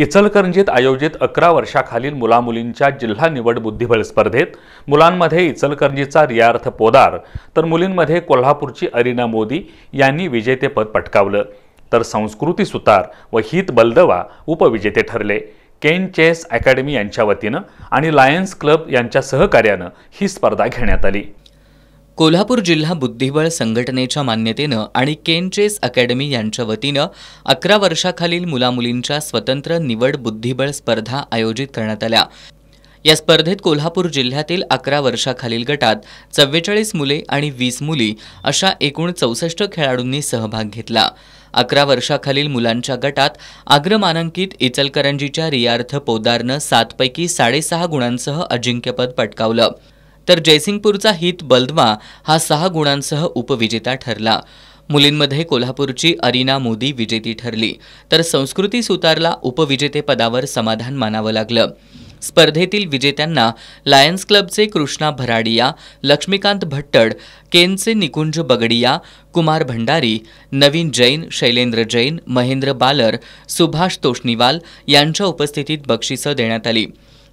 इचलकरंजीत आयोजित अकरा वर्षाखालील मुलामुलींच्या जिल्हा निवड बुद्धिबळ स्पर्धेत मुलांमध्ये इचलकरंजीचा रियार्थ पोदार तर मुलींमध्ये कोल्हापूरची अरिना मोदी यांनी विजेतेपद पटकावलं तर संस्कृती सुतार व हित बलदवा उपविजेते ठरले केन चेस अकॅडमी यांच्या वतीनं आणि लायन्स क्लब यांच्या सहकार्यानं ही स्पर्धा घेण्यात आली कोल्हापूर जिल्हा बुद्धिबळ संघटनेच्या मान्यतेनं आणि केन चेस अकॅडमी यांच्या वतीनं अकरा वर्षाखालील मुलामुलींच्या स्वतंत्र निवड बुद्धिबळ स्पर्धा आयोजित करण्यात आल्या या स्पर्धेत कोल्हापूर जिल्ह्यातील अकरा वर्षाखालील गटात चव्वेचाळीस मुले आणि वीस मुली अशा एकूण चौसष्ट खेळाडूंनी सहभाग घेतला अकरा वर्षाखालील मुलांच्या गटात अग्रमानांकित इचलकरंजीच्या रियार्थ पोदारनं सातपैकी साडेसहा गुणांसह अजिंक्यपद पटकावलं तर जयसिंगपूरचा हित बल्दमा हा सहा गुणांसह उपविजेता ठरला मुलींमध्ये कोल्हापूरची अरिना मोदी विजेती ठरली तर संस्कृती सुतारला उपविजेतेपदावर समाधान मानावं लागलं स्पर्धेतील विजेत्यांना लायन्स क्लबचे कृष्णा भराडिया लक्ष्मीकांत भट्टड केनचे निकुंज बगडिया कुमार भंडारी नवीन जैन शैलेंद्र जैन महेंद्र बालर सुभाष तोष्णीवाल यांच्या उपस्थितीत बक्षिसं देण्यात आली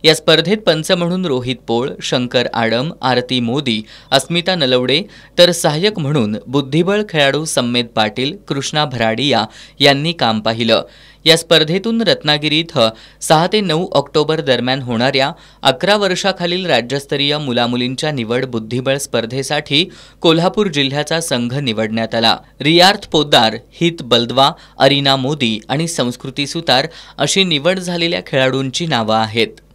या स्पर्धेत पंच म्हणून रोहित पोळ शंकर आडम आरती मोदी अस्मिता नलवडे तर सहाय्यक म्हणून बुद्धिबळ खेळाडू संमेद पाटील कृष्णा भराडिया यांनी काम पाहिलं या स्पर्धेतून रत्नागिरी इथं सहा ते नऊ ऑक्टोबर दरम्यान होणाऱ्या अकरा वर्षाखालील राज्यस्तरीय मुलामुलींच्या निवड बुद्धिबळ स्पर्धेसाठी कोल्हापूर जिल्ह्याचा संघ निवडण्यात आला रियार्थ पोद्दार हित बलदवा अरिना मोदी आणि संस्कृती सुतार अशी निवड झालेल्या खेळाडूंची नावं आहेत